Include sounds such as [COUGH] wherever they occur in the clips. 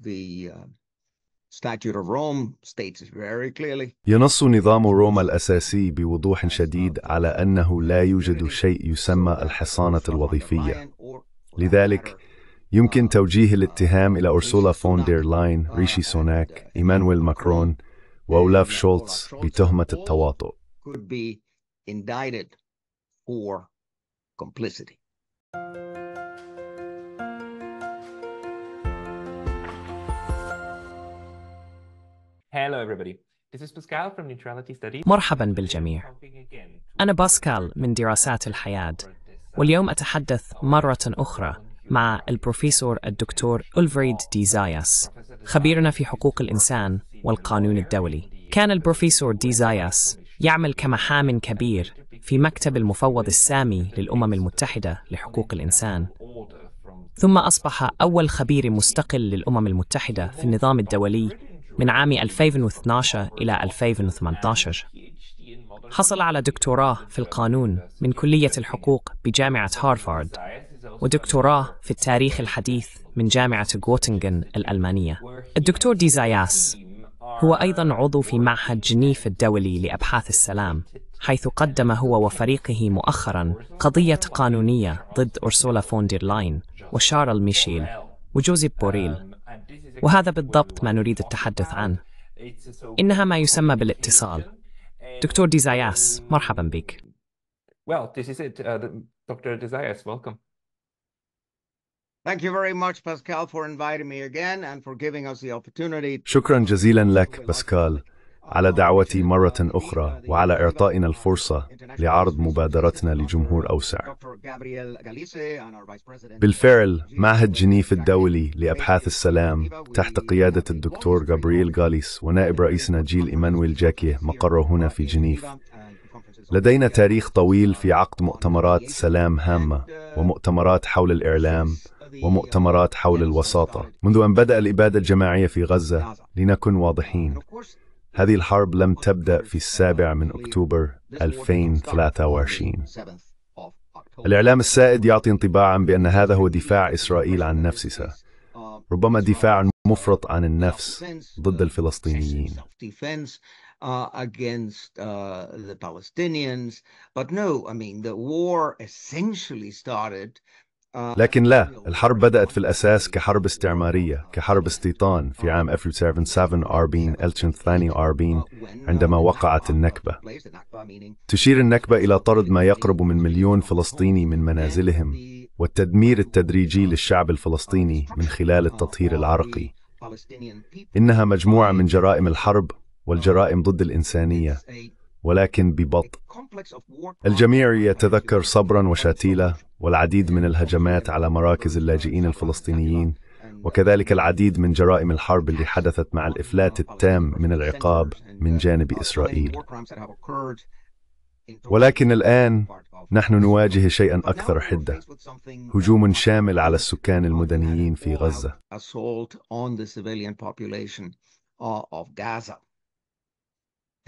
The um, Statute of Rome states very clearly. ينص نظام روما الأساسي بوضوح شديد على أنه لا يوجد شيء يسمى الحصانة الوظيفية. لذلك يمكن uh, توجيه الاتهام إلى uh, أرسولا فون دير لاين، uh, ريشي سوناك، إيمانويل ماكرون وأولاف شولتز بتهمة التواطؤ. could be indicted for complicity. Hello everybody. This is Pascal from Neutrality Studies. مرحبا بالجميع. أنا باسكال من دراسات الحياة، واليوم أتحدث مرة أخرى مع البروفيسور الدكتور ألفريد دي زاياس خبيرنا في حقوق الإنسان والقانون الدولي كان البروفيسور دي زاياس يعمل كمحام كبير في مكتب المفوض السامي للأمم المتحدة لحقوق الإنسان ثم أصبح أول خبير مستقل للأمم المتحدة في النظام الدولي من عام 2012 إلى 2018 حصل على دكتوراه في القانون من كلية الحقوق بجامعة هارفارد ودكتوراه في التاريخ الحديث من جامعة غوتنغن الألمانية الدكتور ديزاياس هو أيضا عضو في معهد جنيف الدولي لأبحاث السلام حيث قدم هو وفريقه مؤخرا قضية قانونية ضد أرسولا فون ديرلاين لاين وشارل ميشيل وجوزيف بوريل وهذا بالضبط ما نريد التحدث عنه إنها ما يسمى بالاتصال دكتور ديزاياس مرحبا بك Well, this is it. Uh, Dr. Desaias, welcome. Thank you very much, Pascal, for inviting me again and for giving us the opportunity. شكرا جزيلا لك, باسكال. على دعوتي مرة أخرى وعلى إعطائنا الفرصة لعرض مبادرتنا لجمهور أوسع. بالفعل معهد جنيف الدولي لأبحاث السلام تحت قيادة الدكتور جابرييل غاليس ونائب رئيسنا جيل إيمانويل جاكيه مقره هنا في جنيف. لدينا تاريخ طويل في عقد مؤتمرات سلام هامة ومؤتمرات حول الإعلام ومؤتمرات حول الوساطة منذ أن بدأ الإبادة الجماعية في غزة لنكن واضحين هذه الحرب لم تبدأ في السابع من أكتوبر 2023 الإعلام السائد يعطي انطباعا بأن هذا هو دفاع إسرائيل عن نفسها ربما دفاع مفرط عن النفس ضد الفلسطينيين Uh, against uh, the Palestinians. But no, I mean, the war essentially started لكن لا الحرب بدأت في الأساس كحرب استعمارية كحرب استيطان في عام 1947 أربين 1942 أربين عندما وقعت النكبة تشير النكبة إلى طرد ما يقرب من مليون فلسطيني من منازلهم والتدمير التدريجي للشعب الفلسطيني من خلال التطهير العرقي إنها مجموعة من جرائم الحرب والجرائم ضد الإنسانية ولكن ببطء الجميع يتذكر صبرا وشاتيلا والعديد من الهجمات على مراكز اللاجئين الفلسطينيين وكذلك العديد من جرائم الحرب اللي حدثت مع الإفلات التام من العقاب من جانب إسرائيل ولكن الآن نحن نواجه شيئا أكثر حدة هجوم شامل على السكان المدنيين في غزة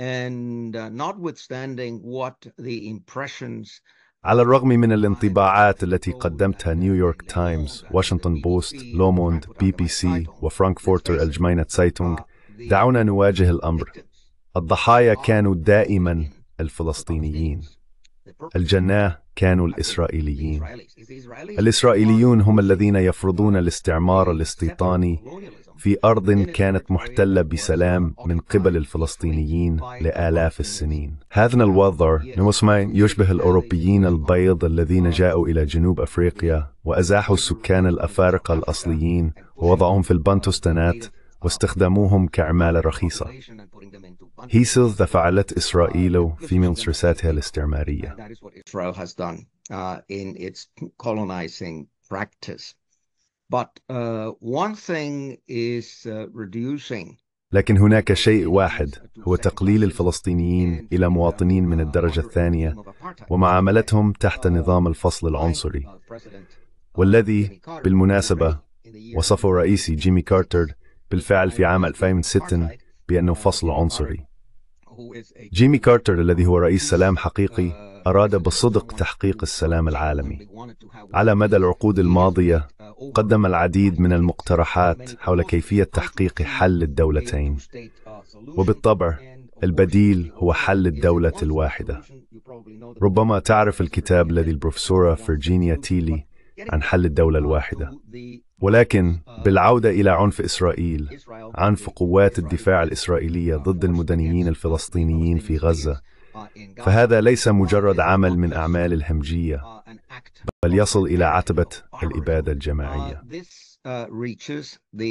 and uh, notwithstanding what the impressions على الرغم من الانطباعات التي قدمتها نيويورك تايمز، واشنطن بوست، لوموند، بي بي سي وفرانكفورتر الجمينة سايتونغ، دعونا نواجه الأمر. الضحايا كانوا دائما الفلسطينيين. الجناه كانوا الإسرائيليين. الإسرائيليون هم الذين يفرضون الاستعمار الاستيطاني في أرض كانت محتلة بسلام من قبل الفلسطينيين لآلاف السنين هذا الوضع يشبه الأوروبيين البيض الذين جاءوا إلى جنوب أفريقيا وأزاحوا السكان الأفارقة الأصليين ووضعهم في البنتوستانات واستخدموهم كعمالة رخيصة هيسل فعلت إسرائيل في منصرساتها الاستعمارية uh, practice. But uh, one thing is uh, reducing لكن هناك شيء واحد هو تقليل الفلسطينيين إلى uh, مواطنين من الدرجة الثانية ومعاملتهم تحت نظام الفصل العنصري والذي بالمناسبة وصفه رئيسي جيمي كارتر بالفعل في عام 2006 بأنه فصل عنصري جيمي كارتر الذي هو رئيس سلام حقيقي أراد بصدق تحقيق السلام العالمي. على مدى العقود الماضية قدم العديد من المقترحات حول كيفية تحقيق حل الدولتين. وبالطبع البديل هو حل الدولة الواحدة. ربما تعرف الكتاب الذي البروفيسورة فرجينيا تيلي عن حل الدولة الواحدة. ولكن بالعودة إلى عنف إسرائيل، عنف قوات الدفاع الإسرائيلية ضد المدنيين الفلسطينيين في غزة فهذا ليس مجرد عمل من أعمال الهمجية بل يصل إلى عتبة الإبادة الجماعية uh, uh,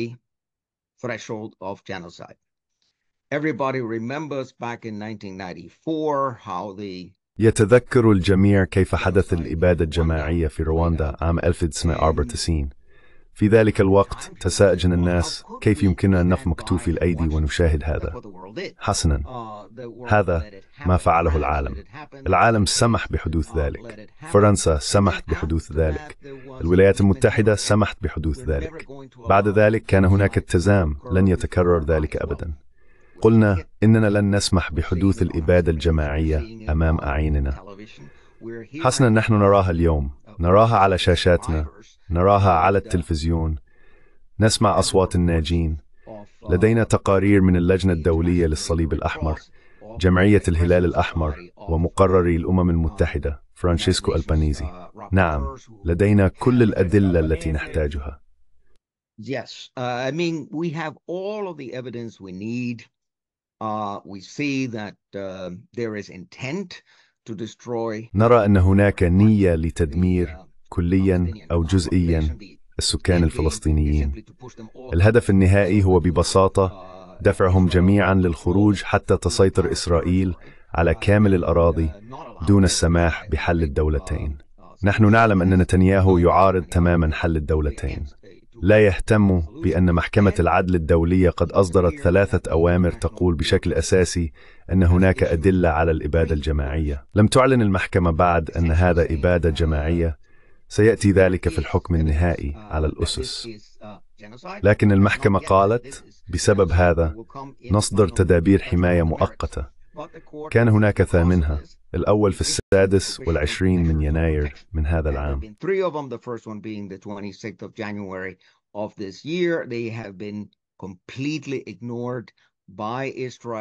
threshold of genocide. Everybody remembers back in 1994 how the يتذكر الجميع كيف حدث الإبادة الجماعية في رواندا عام 1994 في ذلك الوقت تساءجن الناس كيف يمكننا أن نفمك توفي الأيدي ونشاهد هذا حسنا هذا ما فعله العالم العالم سمح بحدوث ذلك فرنسا سمحت بحدوث ذلك الولايات المتحدة سمحت بحدوث ذلك بعد ذلك كان هناك التزام لن يتكرر ذلك أبدا قلنا إننا لن نسمح بحدوث الإبادة الجماعية أمام أعيننا حسنا نحن نراها اليوم نراها على شاشاتنا نراها على التلفزيون نسمع أصوات الناجين لدينا تقارير من اللجنة الدولية للصليب الأحمر جمعية الهلال الأحمر ومقرري الأمم المتحدة فرانشيسكو البانيزي نعم لدينا كل الأدلة التي نحتاجها Yes, uh, I mean, we have all of the evidence we need. Uh, we see that uh, there is intent نرى أن هناك نية لتدمير uh, كليا أو جزئيا السكان الفلسطينيين الهدف النهائي هو ببساطة uh, دفعهم جميعا uh, للخروج حتى تسيطر إسرائيل على كامل الأراضي دون السماح بحل الدولتين نحن نعلم أن نتنياهو يعارض تماما حل الدولتين لا يهتم بأن محكمة العدل الدولية قد أصدرت ثلاثة أوامر تقول بشكل أساسي أن هناك أدلة على الإبادة الجماعية لم تعلن المحكمة بعد أن هذا إبادة جماعية سيأتي ذلك في الحكم النهائي على الأسس لكن المحكمة قالت بسبب هذا نصدر تدابير حماية مؤقتة كان هناك ثامنها الأول في السادس والعشرين من يناير من هذا العام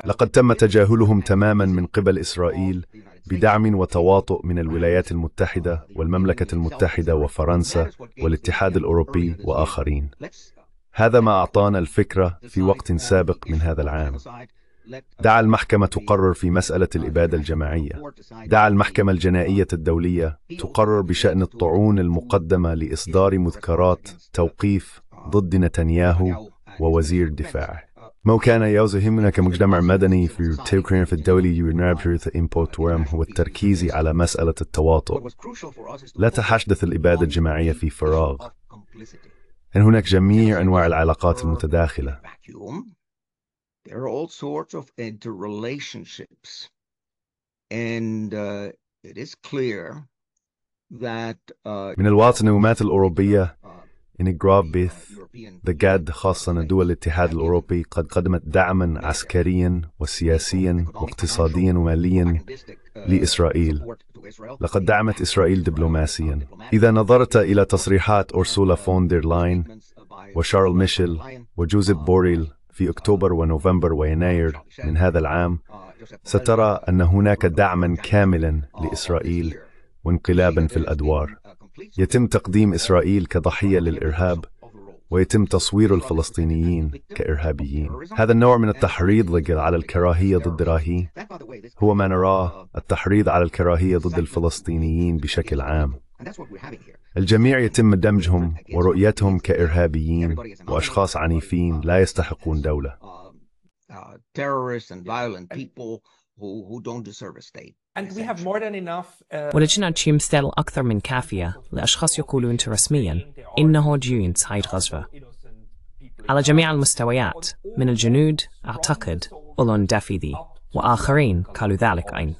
لقد تم تجاهلهم تماما من قبل إسرائيل بدعم وتواطؤ من الولايات المتحدة والمملكة المتحدة وفرنسا والاتحاد الأوروبي وآخرين هذا ما أعطانا الفكرة في وقت سابق من هذا العام دعا المحكمة تقرر في مسألة الإبادة الجماعية دعا المحكمة الجنائية الدولية تقرر بشأن الطعون المقدمة لإصدار مذكرات توقيف ضد نتنياهو ووزير الدفاع ما كان يوزهمنا كمجتمع مدني في التوكرين في الدولي يونابريث ورم هو التركيز على مسألة التواطؤ لا تحدث الإبادة الجماعية في فراغ إن هناك جميع أنواع العلاقات المتداخلة There are all sorts of interrelationships. And uh, it is clear that uh, من الواضح أن الولايات الأوروبية جراب بيث بجد خاصة دول الاتحاد الأوروبي قد قدمت دعما uh, عسكريا وسياسيا واقتصاديا وماليا uh, لإسرائيل لقد دعمت إسرائيل دبلوماسيا إذا نظرت إلى تصريحات أورسولا فون دير لاين وشارل ميشيل وجوزيف بوريل في أكتوبر ونوفمبر ويناير من هذا العام سترى أن هناك دعما كاملا لإسرائيل وانقلابا في الأدوار يتم تقديم إسرائيل كضحية للإرهاب ويتم تصوير الفلسطينيين كإرهابيين هذا النوع من التحريض على الكراهية ضد راهي هو ما نراه التحريض على الكراهية ضد الفلسطينيين بشكل عام الجميع يتم دمجهم ورؤيتهم كإرهابيين وأشخاص عنيفين لا يستحقون دولة ولجنة تشيم ستيل أكثر من كافية لأشخاص يقولون رسميا إنه جيون سعيد غزوة على جميع المستويات من الجنود أعتقد أولون دافيدي وآخرين قالوا ذلك أين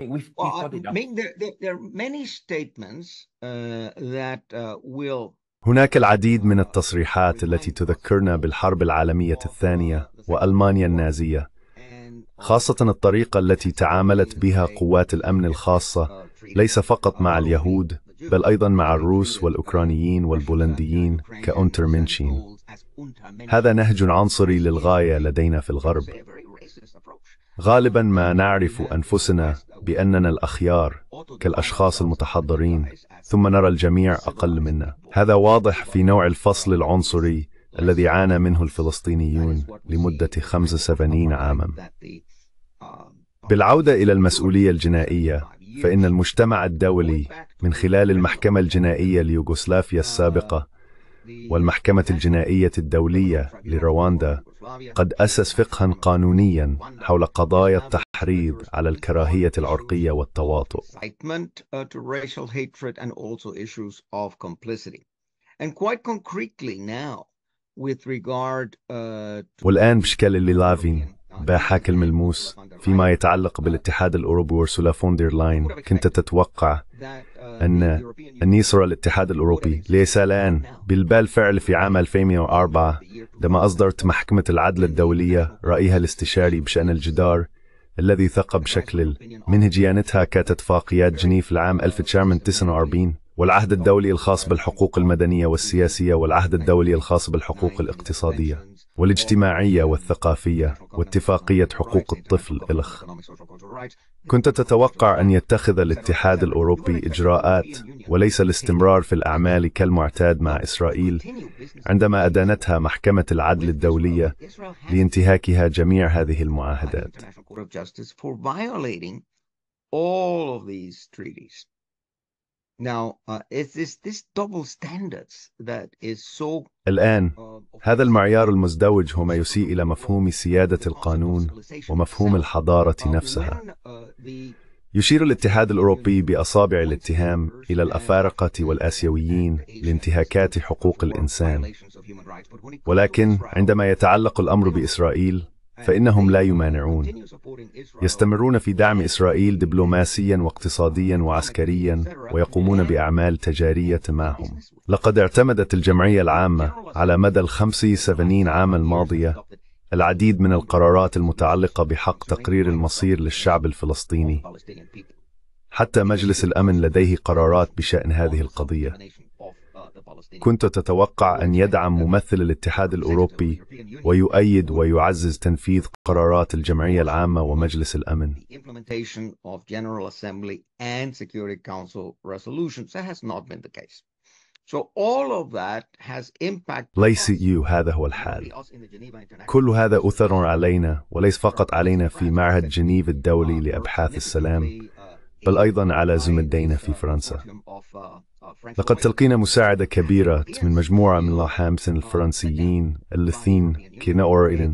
think we've, well, we've got enough. Make there, there are many statements uh, that uh, will هناك العديد من التصريحات التي تذكرنا بالحرب العالمية الثانية وألمانيا النازية خاصة الطريقة التي تعاملت بها قوات الأمن الخاصة uh, ليس فقط مع اليهود بل أيضا مع الروس والأوكرانيين والبولنديين كأونترمنشين هذا نهج عنصري للغاية لدينا في الغرب غالبا ما نعرف أنفسنا بأننا الأخيار كالأشخاص المتحضرين ثم نرى الجميع أقل منا هذا واضح في نوع الفصل العنصري الذي عانى منه الفلسطينيون لمدة 75 عاما بالعودة إلى المسؤولية الجنائية فإن المجتمع الدولي من خلال المحكمة الجنائية ليوغوسلافيا السابقة والمحكمة الجنائية الدولية لرواندا قد أسس فقها قانونيا حول قضايا التحريض على الكراهية العرقية والتواطؤ. Uh, والآن بشكل اللي لافين بحاك الملموس فيما يتعلق بالاتحاد الأوروبي ورسولة فوندرلاين كنت تتوقع أن أن الاتحاد الأوروبي ليس الآن بالبال فعل في عام 2004 عندما أصدرت محكمة العدل الدولية رأيها الاستشاري بشأن الجدار الذي ثقب شكل منهجيانتها كانت اتفاقيات جنيف العام 1949 والعهد الدولي الخاص بالحقوق المدنية والسياسية والعهد الدولي الخاص بالحقوق الاقتصادية والاجتماعية والثقافية واتفاقية حقوق الطفل إلخ كنت تتوقع أن يتخذ الاتحاد الأوروبي إجراءات وليس الاستمرار في الأعمال كالمعتاد مع إسرائيل عندما أدانتها محكمة العدل الدولية لانتهاكها جميع هذه المعاهدات Now, uh, it's this, this double standards that is so... الآن uh, هذا المعيار المزدوج هو ما يسيء uh, إلى مفهوم سيادة القانون ومفهوم الحضارة uh, نفسها يشير الاتحاد الأوروبي بأصابع الاتهام إلى الأفارقة والآسيويين لانتهاكات حقوق الإنسان ولكن عندما يتعلق الأمر بإسرائيل فإنهم لا يمانعون يستمرون في دعم إسرائيل دبلوماسيا واقتصاديا وعسكريا ويقومون بأعمال تجارية معهم لقد اعتمدت الجمعية العامة على مدى الخمس سبعين عام الماضية العديد من القرارات المتعلقة بحق تقرير المصير للشعب الفلسطيني حتى مجلس الأمن لديه قرارات بشأن هذه القضية كنت تتوقع أن يدعم ممثل الاتحاد الأوروبي ويؤيد ويعزز تنفيذ قرارات الجمعية العامة ومجلس الأمن. ليس يو هذا هو الحال كل هذا أثر علينا وليس فقط علينا في معهد جنيف الدولي لأبحاث السلام uh, بل أيضا على زملائنا في فرنسا لقد تلقينا مساعدة كبيرة من مجموعة من لاحامس الفرنسيين اللثين كينا أورئلن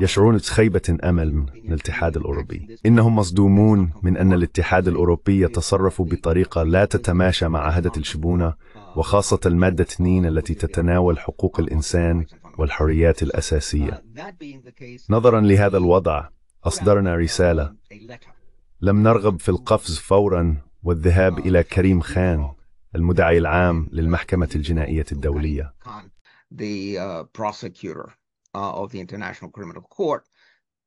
يشعرون بخيبة أمل من الاتحاد الأوروبي إنهم مصدومون من أن الاتحاد الأوروبي يتصرف بطريقة لا تتماشى مع عهدة الشبونة وخاصة المادة 2 التي تتناول حقوق الإنسان والحريات الأساسية نظرا لهذا الوضع أصدرنا رسالة لم نرغب في القفز فورا والذهاب إلى كريم خان المدعي العام للمحكمة الجنائية الدولية the uh, prosecutor uh, of the International Criminal Court,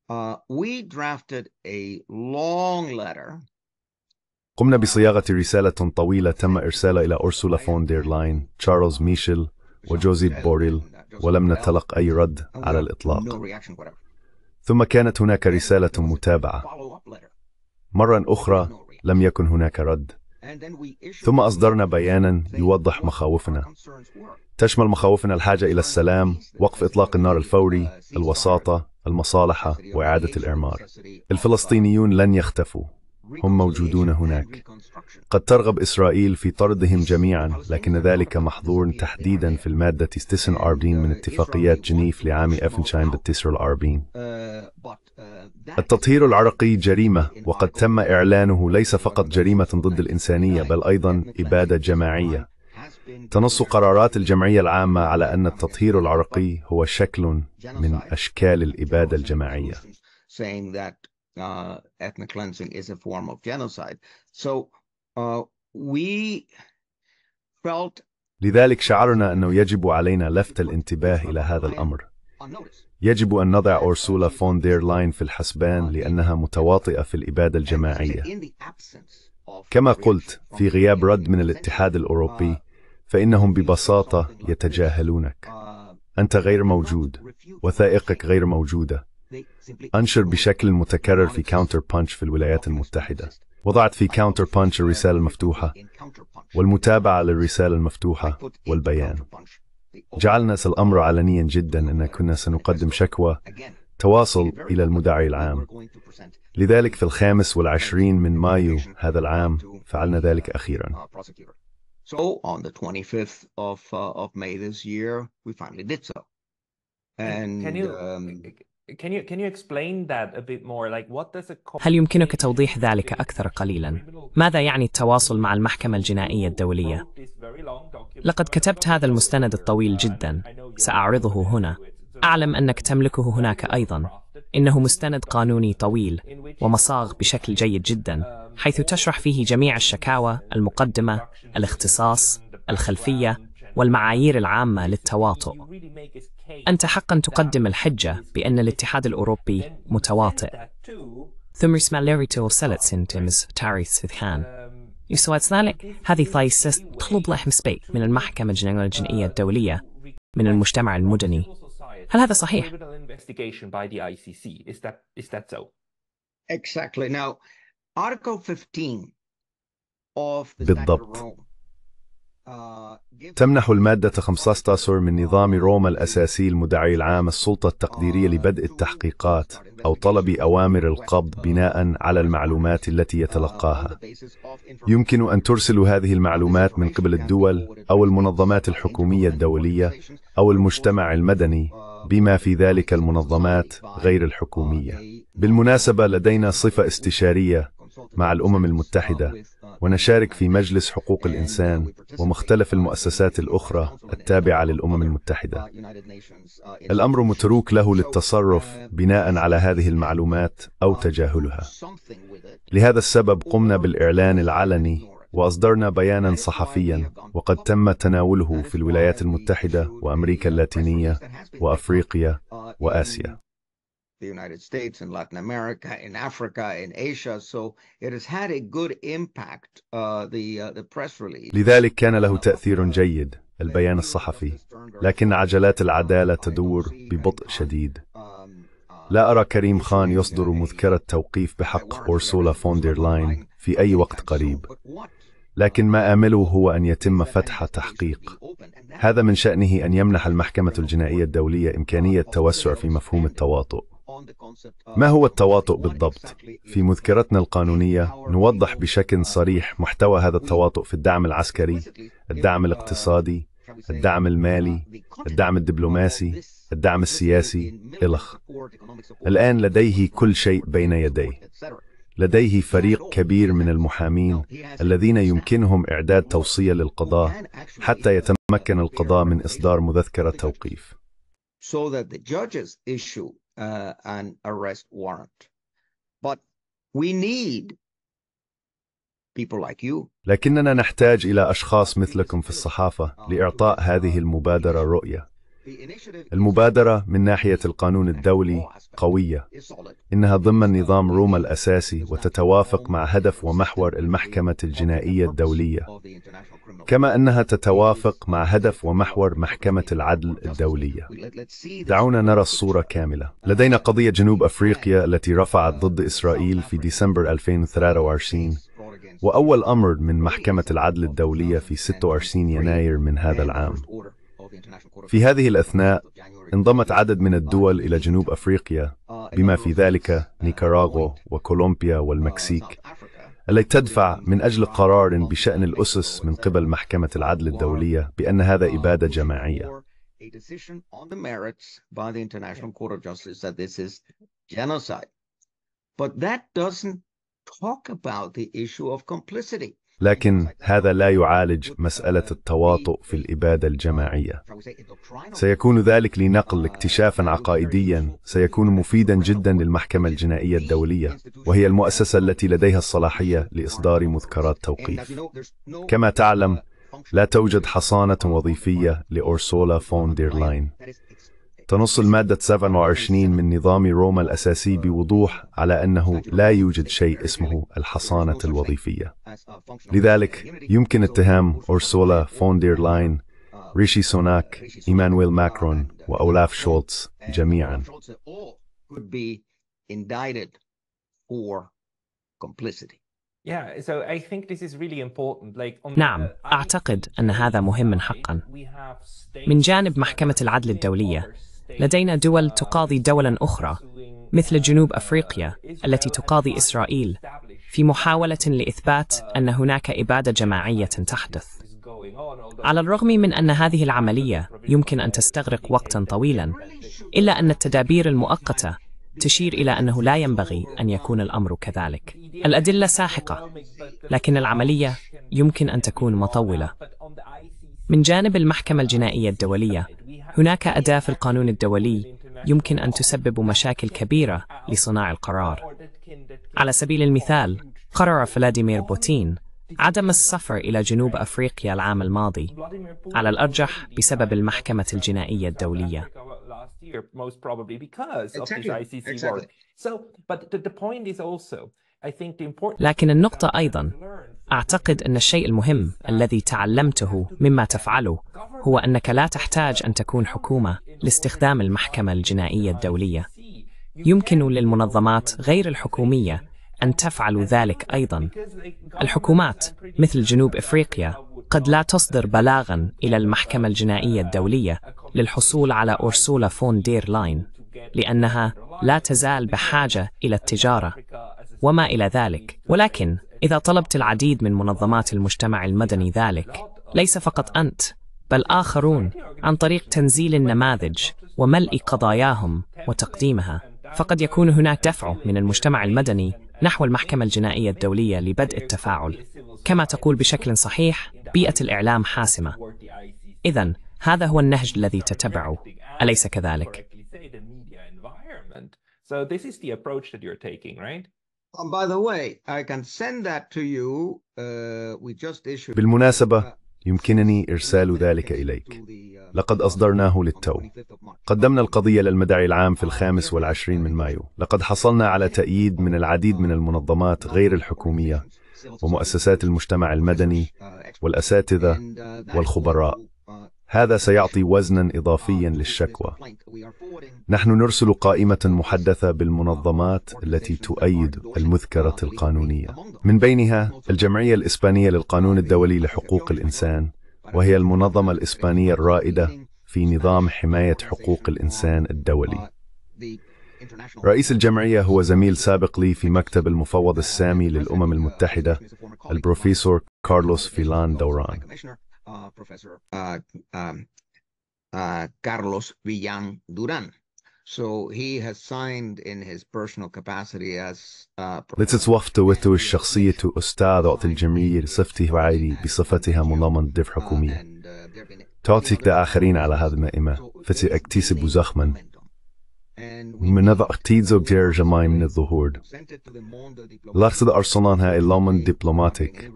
uh, we drafted a long letter. قمنا بصياغة رسالة طويلة تم إرسالها إلى أرسولا فون دير لاين، تشارلز ميشيل وجوزي بوريل ولم نتلق أي رد على الإطلاق. ثم كانت هناك رسالة متابعة. مرة أخرى لم يكن هناك رد. ثم أصدرنا بيانا يوضح مخاوفنا تشمل مخاوفنا الحاجة إلى السلام وقف إطلاق النار الفوري الوساطة المصالحة وإعادة الإعمار الفلسطينيون لن يختفوا هم موجودون هناك قد ترغب إسرائيل في طردهم جميعا لكن ذلك محظور تحديدا في المادة uh, أربين من اتفاقيات جنيف لعام أفنشاين 1949 uh, التطهير العرقي جريمة وقد تم إعلانه ليس فقط جريمة ضد الإنسانية بل أيضا إبادة جماعية تنص قرارات الجمعية العامة على أن التطهير العرقي هو شكل من أشكال الإبادة الجماعية uh, uh, لذلك شعرنا أنه يجب علينا لفت الانتباه إلى هذا الأمر يجب أن نضع أرسولا فون دير لاين في الحسبان لأنها متواطئة في الإبادة الجماعية كما قلت في غياب رد من الاتحاد الأوروبي فإنهم ببساطة يتجاهلونك أنت غير موجود وثائقك غير موجودة أنشر بشكل متكرر في كاونتر بانش في الولايات المتحدة وضعت في كاونتر بانش الرسالة المفتوحة والمتابعة للرسالة المفتوحة والبيان جعلنا الأمر علنيا جدا أن كنا سنقدم شكوى تواصل إلى المدعي العام لذلك في الخامس والعشرين من مايو هذا العام فعلنا ذلك أخيرا uh, So on the 25th of, uh, of May this year, we finally did so. And can you, um, e-, هل يمكنك توضيح ذلك أكثر قليلا؟ ماذا يعني التواصل مع المحكمة الجنائية الدولية؟ لقد كتبت هذا المستند الطويل جدا سأعرضه هنا أعلم أنك تملكه هناك أيضا إنه مستند قانوني طويل ومصاغ بشكل جيد جدا حيث تشرح فيه جميع الشكاوى المقدمة الاختصاص الخلفية والمعايير العامة للتواطؤ أنت حقا تقدم الحجة بأن الاتحاد الأوروبي متواطئ. ثم ليري تو تولسلت سنتيمز تاريس فيثان. يسوى ذلك هذه ثايسس تطلب لحم سبيك من المحكمة الجنائية الدولية من المجتمع المدني. هل هذا صحيح؟ بالضبط تمنح المادة 15 من نظام روما الأساسي المدعي العام السلطة التقديرية لبدء التحقيقات أو طلب أوامر القبض بناء على المعلومات التي يتلقاها يمكن أن ترسل هذه المعلومات من قبل الدول أو المنظمات الحكومية الدولية أو المجتمع المدني بما في ذلك المنظمات غير الحكومية بالمناسبة لدينا صفة استشارية مع الأمم المتحدة ونشارك في مجلس حقوق الإنسان ومختلف المؤسسات الأخرى التابعة للأمم المتحدة. الأمر متروك له للتصرف بناء على هذه المعلومات أو تجاهلها. لهذا السبب قمنا بالإعلان العلني وأصدرنا بيانا صحفيا وقد تم تناوله في الولايات المتحدة وأمريكا اللاتينية وأفريقيا وآسيا the United States, in Latin America, in Africa, in Asia. So it has had a good impact, uh, the, uh, the press release. لذلك كان له uh, تأثير uh, جيد البيان الصحفي لكن عجلات العدالة تدور ببطء شديد um, uh, لا أرى كريم خان يصدر مذكرة توقيف بحق أورسولا فونديرلاين في أي وقت قريب لكن ما آمله هو أن يتم فتح تحقيق هذا من شأنه أن يمنح المحكمة الجنائية الدولية إمكانية التوسع في مفهوم التواطؤ ما هو التواطؤ بالضبط؟ في مذكرتنا القانونية نوضح بشكل صريح محتوى هذا التواطؤ في الدعم العسكري، الدعم الاقتصادي، الدعم المالي، الدعم الدبلوماسي، الدعم السياسي، إلخ. الآن لديه كل شيء بين يديه. لديه فريق كبير من المحامين الذين يمكنهم إعداد توصية للقضاء حتى يتمكن القضاء من إصدار مذكرة توقيف. So that the judges issue uh, an arrest warrant. But we need people like you. لكننا نحتاج إلى أشخاص مثلكم في الصحافة لإعطاء هذه المبادرة رؤية. المبادرة من ناحية القانون الدولي قوية إنها ضمن نظام روما الأساسي وتتوافق مع هدف ومحور المحكمة الجنائية الدولية كما أنها تتوافق مع هدف ومحور محكمة العدل الدولية دعونا نرى الصورة كاملة لدينا قضية جنوب أفريقيا التي رفعت ضد إسرائيل في ديسمبر 2023 وأول أمر من محكمة العدل الدولية في 26 يناير من هذا العام في هذه الأثناء انضمت عدد من الدول إلى جنوب أفريقيا بما في ذلك نيكاراغو وكولومبيا والمكسيك التي تدفع من أجل قرار بشأن الأسس من قبل محكمة العدل الدولية بأن هذا إبادة جماعية But that doesn't talk about the issue of complicity. لكن هذا لا يعالج مسألة التواطؤ في الإبادة الجماعية سيكون ذلك لنقل اكتشافا عقائديا سيكون مفيدا جدا للمحكمة الجنائية الدولية وهي المؤسسة التي لديها الصلاحية لإصدار مذكرات توقيف كما تعلم لا توجد حصانة وظيفية لأورسولا فون ديرلاين تنص المادة 27 من نظام روما الأساسي بوضوح على أنه لا يوجد شيء اسمه الحصانة الوظيفية لذلك يمكن اتهام أورسولا فون دير لاين ريشي سوناك إيمانويل ماكرون وأولاف شولتز جميعا نعم أعتقد أن هذا مهم حقا من جانب محكمة العدل الدولية لدينا دول تقاضي دولا أخرى مثل جنوب أفريقيا التي تقاضي إسرائيل في محاولة لإثبات أن هناك إبادة جماعية تحدث على الرغم من أن هذه العملية يمكن أن تستغرق وقتا طويلا إلا أن التدابير المؤقتة تشير إلى أنه لا ينبغي أن يكون الأمر كذلك الأدلة ساحقة لكن العملية يمكن أن تكون مطولة من جانب المحكمة الجنائية الدولية، هناك أداة في القانون الدولي يمكن أن تسبب مشاكل كبيرة لصناع القرار. على سبيل المثال، قرر فلاديمير بوتين عدم السفر إلى جنوب أفريقيا العام الماضي، على الأرجح بسبب المحكمة الجنائية الدولية. Exactly. Exactly. So, but the, the point is also لكن النقطة أيضا أعتقد أن الشيء المهم الذي تعلمته مما تفعله هو أنك لا تحتاج أن تكون حكومة لاستخدام المحكمة الجنائية الدولية. يمكن للمنظمات غير الحكومية أن تفعل ذلك أيضا. الحكومات مثل جنوب إفريقيا قد لا تصدر بلاغا إلى المحكمة الجنائية الدولية للحصول على أرسولا فون دير لاين لأنها لا تزال بحاجة إلى التجارة وما إلى ذلك ولكن إذا طلبت العديد من منظمات المجتمع المدني ذلك ليس فقط أنت بل آخرون عن طريق تنزيل النماذج وملء قضاياهم وتقديمها فقد يكون هناك دفع من المجتمع المدني نحو المحكمة الجنائية الدولية لبدء التفاعل كما تقول بشكل صحيح بيئة الإعلام حاسمة إذا هذا هو النهج الذي تتبعه أليس كذلك؟ So this is the approach that you're taking, right? بالمناسبة يمكنني إرسال ذلك إليك uh, لقد أصدرناه للتو قدمنا القضية للمدعي العام في uh, الخامس والعشرين من مايو لقد حصلنا على تأييد من uh, العديد من المنظمات غير الحكومية ومؤسسات المجتمع المدني والأساتذة والخبراء هذا سيعطي وزنا إضافيا للشكوى نحن نرسل قائمة محدثة بالمنظمات التي تؤيد المذكرة القانونية من بينها الجمعية الإسبانية للقانون الدولي لحقوق الإنسان وهي المنظمة الإسبانية الرائدة في نظام حماية حقوق الإنسان الدولي رئيس الجمعية هو زميل سابق لي في مكتب المفوض السامي للأمم المتحدة البروفيسور كارلوس فيلان دوران uh, ah, Professor uh, ah, um, uh, Carlos Villan Duran. So he has signed in his personal capacity as uh, ليست وفدوته الشخصية أستاذ أعطي الجميع لصفتي وعائلي بصفتها منظمة دفع حكومية uh, تعطيك لآخرين على هذا المائمة فتأكتسب زخما من نظرتيد zo جماعي من الظهور لقصد أرسلانها اللومن ديبلوماتيك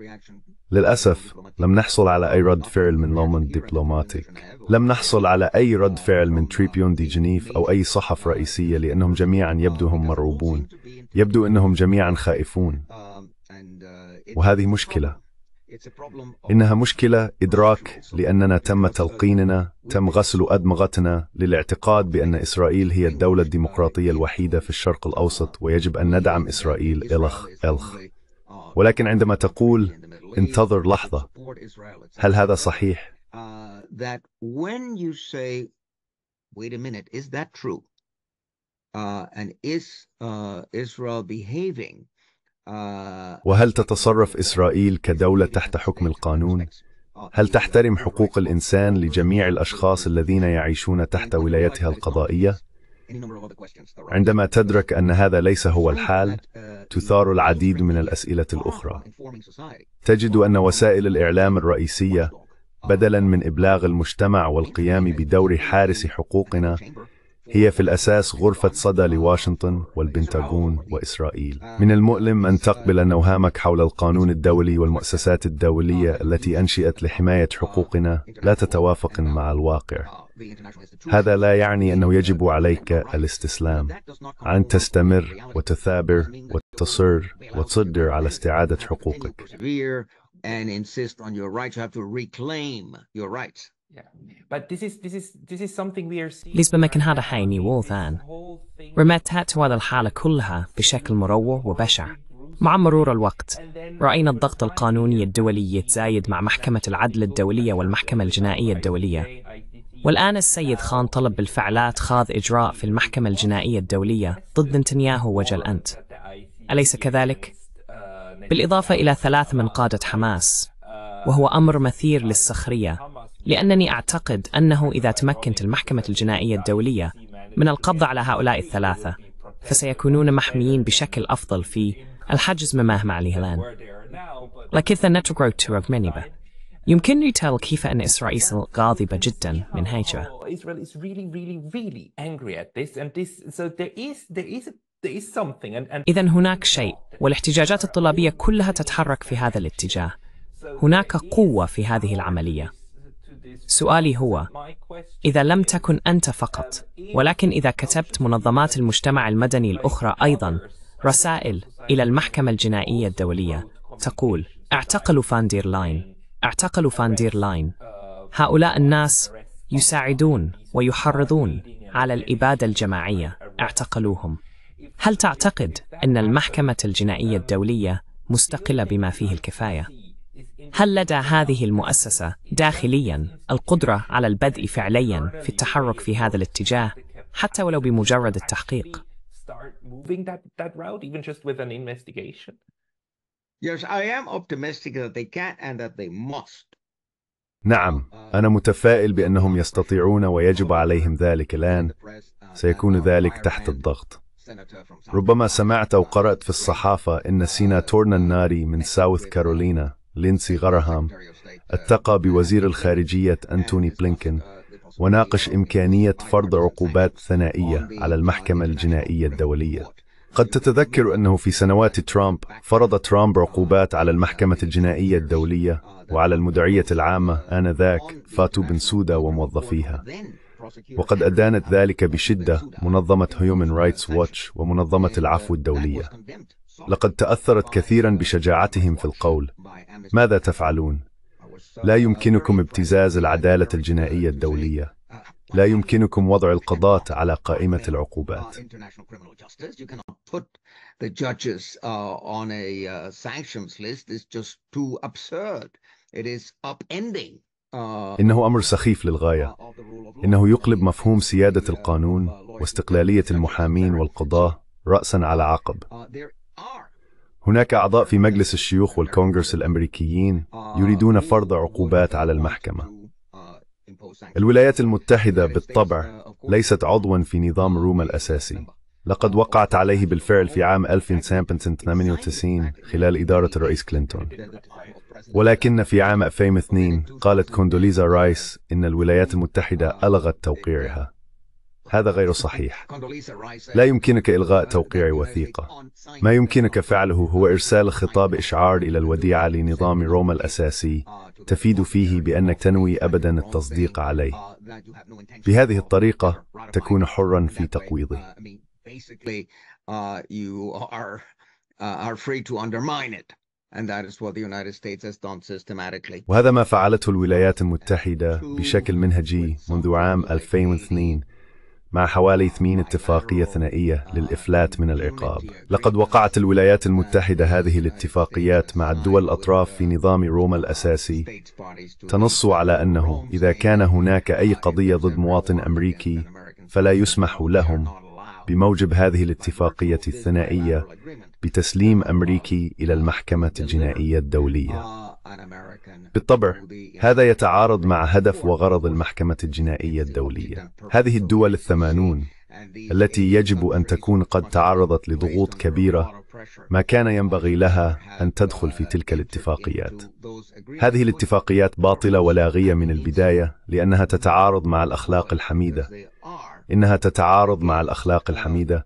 للأسف لم نحصل على أي رد فعل من لومن ديبلوماتيك لم نحصل على أي رد فعل من تريبيون دي جنيف أو أي صحف رئيسية لأنهم جميعا uh, يبدو هم مرعوبون يبدو أنهم جميعا خائفون um, uh, وهذه مشكلة إنها مشكلة إدراك لأننا تم تلقيننا تم غسل أدمغتنا للاعتقاد بأن إسرائيل هي الدولة الديمقراطية الوحيدة في الشرق الأوسط ويجب أن ندعم إسرائيل إلخ إلخ ولكن عندما تقول انتظر لحظة هل هذا صحيح؟ uh, And is uh, Israel behaving وهل تتصرف إسرائيل كدولة تحت حكم القانون؟ هل تحترم حقوق الإنسان لجميع الأشخاص الذين يعيشون تحت ولايتها القضائية؟ عندما تدرك أن هذا ليس هو الحال، تثار العديد من الأسئلة الأخرى. تجد أن وسائل الإعلام الرئيسية بدلا من إبلاغ المجتمع والقيام بدور حارس حقوقنا هي في الأساس غرفة صدى لواشنطن والبنتاغون وإسرائيل من المؤلم أن تقبل نوهامك حول القانون الدولي والمؤسسات الدولية التي أنشئت لحماية حقوقنا لا تتوافق مع الواقع هذا لا يعني أنه يجب عليك الاستسلام أن تستمر وتثابر وتصر وتصدر على استعادة حقوقك ليس بمكان هذا حيني يوض رمت رمتها على الحالة كلها بشكل مروع وبشع مع مرور الوقت رأينا الضغط القانوني الدولي يتزايد مع محكمة العدل الدولية والمحكمة الجنائية الدولية والآن السيد خان طلب بالفعلات خاض إجراء في المحكمة الجنائية الدولية ضد نتنياهو أنت أليس كذلك؟ بالإضافة إلى ثلاث من قادة حماس وهو أمر مثير للسخرية لأنني أعتقد أنه إذا تمكنت المحكمة الجنائية الدولية من القبض على هؤلاء الثلاثة فسيكونون محميين بشكل أفضل في الحجز مما هم عليه الآن لكن نترك رغم به يمكنني تell كيف أن إسرائيل غاضبة جدا من هجرة. Oh, Israel is really, really, really angry at this, and this. So there is, there is, there is something. And, and إذا هناك شيء، والاحتجاجات الطلابية كلها تتحرك في هذا الاتجاه. هناك قوة في هذه العملية. سؤالي هو إذا لم تكن أنت فقط ولكن إذا كتبت منظمات المجتمع المدني الأخرى أيضا رسائل إلى المحكمة الجنائية الدولية تقول اعتقلوا فاندير لاين اعتقلوا فاندير لاين هؤلاء الناس يساعدون ويحرضون على الإبادة الجماعية اعتقلوهم هل تعتقد أن المحكمة الجنائية الدولية مستقلة بما فيه الكفاية؟ هل لدى هذه المؤسسة داخليا القدرة على البدء فعليا في التحرك في هذا الاتجاه حتى ولو بمجرد التحقيق؟ نعم، أنا متفائل بأنهم يستطيعون ويجب عليهم ذلك الآن. سيكون ذلك تحت الضغط. ربما سمعت أو قرأت في الصحافة أن سيناتورنا الناري من ساوث كارولينا لينسي غرهام التقى بوزير الخارجية أنتوني بلينكن وناقش إمكانية فرض عقوبات ثنائية على المحكمة الجنائية الدولية قد تتذكر أنه في سنوات ترامب فرض ترامب عقوبات على المحكمة الجنائية الدولية وعلى المدعية العامة آنذاك فاتو بن سودا وموظفيها وقد أدانت ذلك بشدة منظمة هيومن رايتس واتش ومنظمة العفو الدولية لقد تأثرت كثيرا بشجاعتهم في القول ماذا تفعلون؟ لا يمكنكم ابتزاز العدالة الجنائية الدولية لا يمكنكم وضع القضاة على قائمة العقوبات إنه أمر سخيف للغاية إنه يقلب مفهوم سيادة القانون واستقلالية المحامين والقضاة رأسا على عقب هناك أعضاء في مجلس الشيوخ والكونغرس الأمريكيين يريدون فرض عقوبات على المحكمة الولايات المتحدة بالطبع ليست عضوا في نظام روما الأساسي لقد وقعت عليه بالفعل في عام 1998 خلال إدارة الرئيس كلينتون ولكن في عام 2002 قالت كوندوليزا رايس إن الولايات المتحدة ألغت توقيعها هذا غير صحيح لا يمكنك إلغاء توقيع وثيقة ما يمكنك فعله هو إرسال خطاب إشعار إلى الوديعة لنظام روما الأساسي تفيد فيه بأنك تنوي أبدا التصديق عليه بهذه الطريقة تكون حرا في تقويضه uh, uh, وهذا ما فعلته الولايات المتحدة بشكل منهجي منذ عام 2002 مع حوالي 80 اتفاقية ثنائية للإفلات من العقاب لقد وقعت الولايات المتحدة هذه الاتفاقيات مع الدول الأطراف في نظام روما الأساسي تنص على أنه إذا كان هناك أي قضية ضد مواطن أمريكي فلا يسمح لهم بموجب هذه الاتفاقية الثنائية بتسليم أمريكي إلى المحكمة الجنائية الدولية بالطبع هذا يتعارض مع هدف وغرض المحكمة الجنائية الدولية هذه الدول الثمانون التي يجب أن تكون قد تعرضت لضغوط كبيرة ما كان ينبغي لها أن تدخل في تلك الاتفاقيات هذه الاتفاقيات باطلة ولاغية من البداية لأنها تتعارض مع الأخلاق الحميدة إنها تتعارض مع الأخلاق الحميدة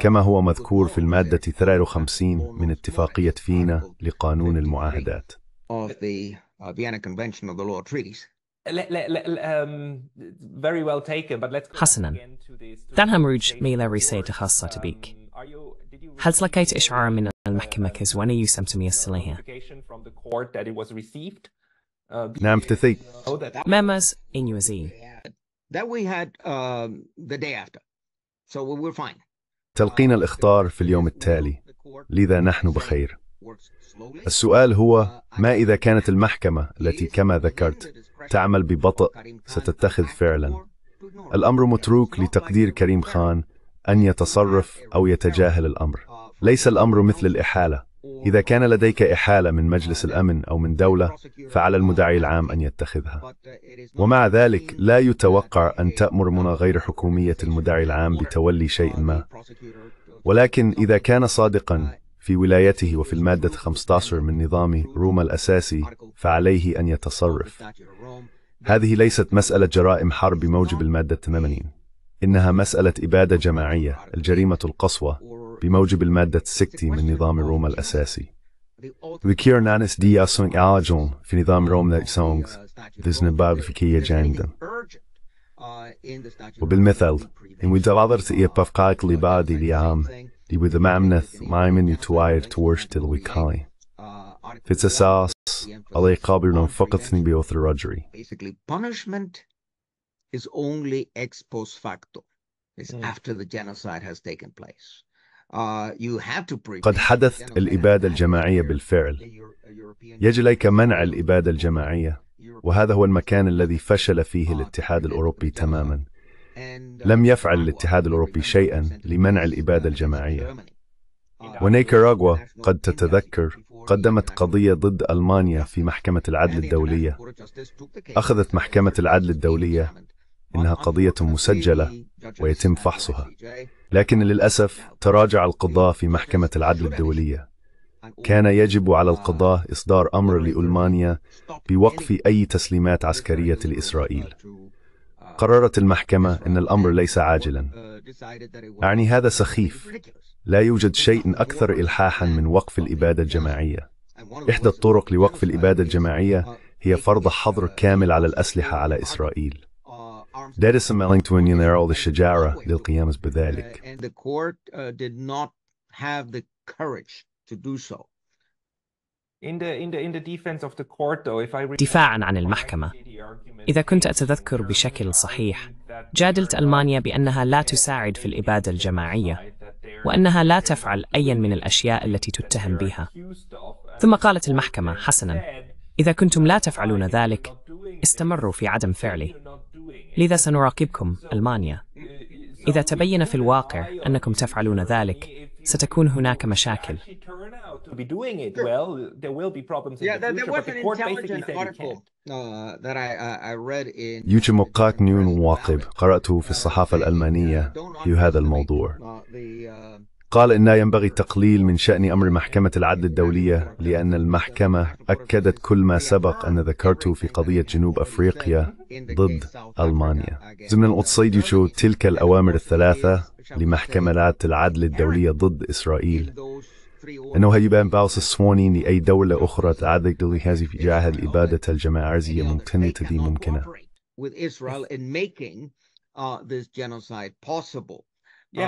كما هو مذكور في المادة 53 من اتفاقية فينا لقانون المعاهدات of the uh, Vienna Convention of the Law of Treaties. Um, very well taken, but let's go Hassanan. again to the... Dan Hamrooj mila risay to Hassa to beak. you sent a salihia. ...from the court that it was received. Uh, Nam to Memas in That we had um, the day after. So we're fine. تلقينا الإخطار في اليوم التالي لذا نحن بخير السؤال هو ما إذا كانت المحكمة التي كما ذكرت تعمل ببطء ستتخذ فعلا الأمر متروك لتقدير كريم خان أن يتصرف أو يتجاهل الأمر ليس الأمر مثل الإحالة إذا كان لديك إحالة من مجلس الأمن أو من دولة فعلى المدعي العام أن يتخذها ومع ذلك لا يتوقع أن تأمر من غير حكومية المدعي العام بتولي شيء ما ولكن إذا كان صادقا في ولايته وفي المادة 15 من نظام روما الأساسي فعليه أن يتصرف هذه ليست مسألة جرائم حرب بموجب المادة 80 إنها مسألة إبادة جماعية الجريمة القصوى بموجب المادة 60 من نظام روما الأساسي Vikir في نظام روما songs ذزنباب فيكية جاندا وبالمثل إن وجرادر تقيا بفقاك لبادي لعام Di Die بذمامنث مايمن يتواير تورش تلوي كالي في أساس عليه قابل فقط بأوثر رجري Basically punishment is only ex post facto It's mm. after the genocide has taken place uh, قد حدث الإبادة الجماعية بالفعل uh, يجب عليك منع الإبادة الجماعية وهذا هو المكان الذي فشل فيه uh, الاتحاد الأوروبي تماما لم يفعل الاتحاد الأوروبي شيئا لمنع الإبادة الجماعية ونيكاراغوا قد تتذكر قدمت قضية ضد ألمانيا في محكمة العدل الدولية أخذت محكمة العدل الدولية إنها قضية مسجلة ويتم فحصها لكن للأسف تراجع القضاء في محكمة العدل الدولية كان يجب على القضاء إصدار أمر لألمانيا بوقف أي تسليمات عسكرية لإسرائيل قررت المحكمة أن الأمر ليس عاجلا أعني هذا سخيف لا يوجد شيء أكثر إلحاحا من وقف الإبادة الجماعية إحدى الطرق لوقف الإبادة الجماعية هي فرض حظر كامل على الأسلحة على إسرائيل دارس مالينغتون smelling الشجاعة للقيام بذلك. دفاعا عن المحكمة إذا كنت أتذكر بشكل صحيح جادلت ألمانيا بأنها لا تساعد في الإبادة الجماعية وأنها لا تفعل أيا من الأشياء التي تتهم بها ثم قالت المحكمة حسنا إذا كنتم لا تفعلون ذلك استمروا في عدم فعلي لذا سنراقبكم ألمانيا uh, uh, إذا تبين في الواقع أنكم تفعلون ذلك ستكون هناك مشاكل to be doing it sure. well, there will be problems yeah, in the there, future. There was but an the an intelligent article uh, that I, uh, I read in يجمع قاع نيون واقب قرأته في uh, الصحافة uh, الألمانية في هذا الموضوع. Uh, قال إن ينبغي التقليل من شأن أمر محكمة العدل الدولية لأن المحكمة أكدت كل ما سبق أن ذكرته في قضية جنوب أفريقيا ضد ألمانيا ضمن الأوتسايديوشو تلك الأوامر الثلاثة لمحكمة العدل الدولية ضد إسرائيل أنه يبان بعض الصوانين لأي دولة أخرى تعدك تعادك لهذه جعلها الإبادة الجماعية ممتنة دي ممكنة uh,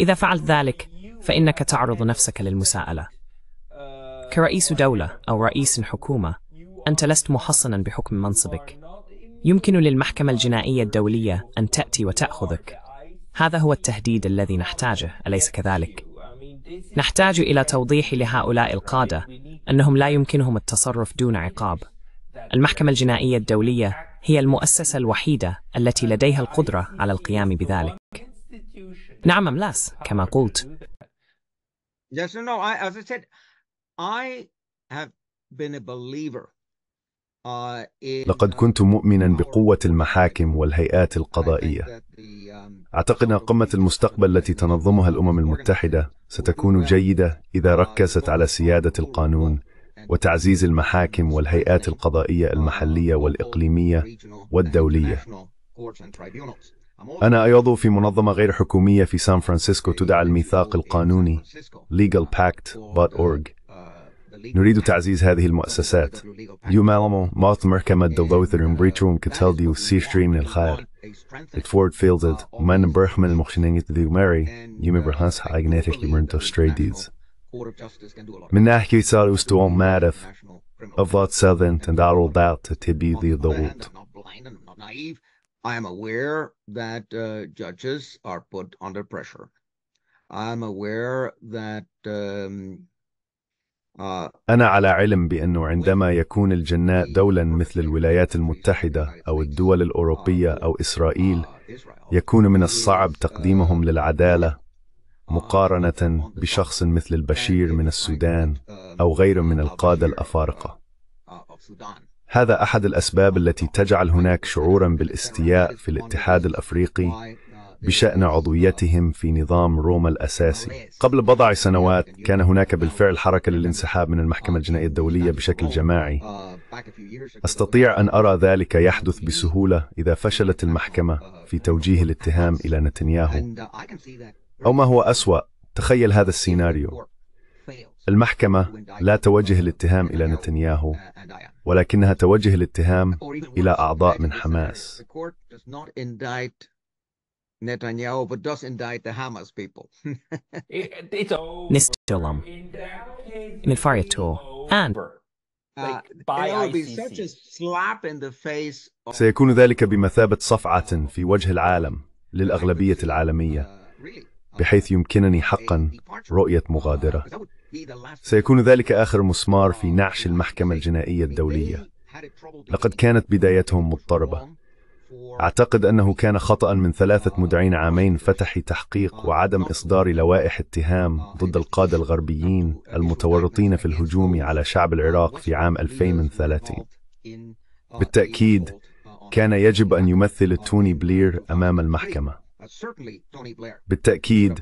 إذا فعلت ذلك فإنك تعرض نفسك للمساءلة uh, كرئيس دولة أو رئيس حكومة أنت لست محصنا بحكم منصبك يمكن للمحكمة الجنائية الدولية أن تأتي وتأخذك هذا هو التهديد الذي نحتاجه أليس كذلك؟ نحتاج إلى توضيح لهؤلاء القادة أنهم لا يمكنهم التصرف دون عقاب. المحكمة الجنائية الدولية هي المؤسسة الوحيدة التي لديها القدرة على القيام بذلك. نعم أملاس كما قلت. Yes, no, I, as I said, I have been a believer لقد كنت مؤمنا بقوة المحاكم والهيئات القضائية أعتقد أن قمة المستقبل التي تنظمها الأمم المتحدة ستكون جيدة إذا ركزت على سيادة القانون وتعزيز المحاكم والهيئات القضائية المحلية والإقليمية والدولية أنا أيض في منظمة غير حكومية في سان فرانسيسكو تدعى الميثاق القانوني legalpact.org نريد تعزيز هذه المؤسسات يوم مات المحكمة الدولوية الأمريكية كتلدي وسي شري من الخير الفورد فيلدد ومن برحمن المخشنين يتدي ماري يوم برحانس حاجناتك يمرنتو ستري من ناحية صار استوى معرف أفضل سذن تندارو دات تبي ذي الضغوط I am aware that uh, judges are put under pressure. I'm aware that um, آه. أنا على علم بأنه عندما يكون الجناء دولا مثل الولايات المتحدة أو الدول آه. الأوروبية أو آه. إسرائيل يكون من الصعب تقديمهم للعدالة مقارنة بشخص مثل البشير من السودان um, أو غيره من القادة الأفارقة هذا أحد الأسباب التي تجعل هناك شعورا بالاستياء في الاتحاد الأفريقي بشأن عضويتهم في نظام روما الأساسي قبل بضع سنوات كان هناك بالفعل حركة للانسحاب من المحكمة الجنائية الدولية بشكل جماعي أستطيع أن أرى ذلك يحدث بسهولة إذا فشلت المحكمة في توجيه الاتهام إلى نتنياهو أو ما هو أسوأ تخيل هذا السيناريو المحكمة لا توجه الاتهام إلى نتنياهو ولكنها توجه الاتهام إلى أعضاء من حماس Netanyahu, but does indict the Hamas people. it, [LAUGHS] it's over. Nistalam. Nefariator. And. Uh, سيكون ذلك بمثابة صفعة في وجه العالم للأغلبية uh, العالمية uh, بحيث يمكنني حقا رؤية مغادرة سيكون ذلك آخر مسمار في نعش المحكمة الجنائية الدولية لقد كانت بدايتهم مضطربة أعتقد أنه كان خطأ من ثلاثة مدعين عامين فتح تحقيق وعدم إصدار لوائح اتهام ضد القادة الغربيين المتورطين في الهجوم على شعب العراق في عام 2030 بالتأكيد كان يجب أن يمثل توني بلير أمام المحكمة بالتأكيد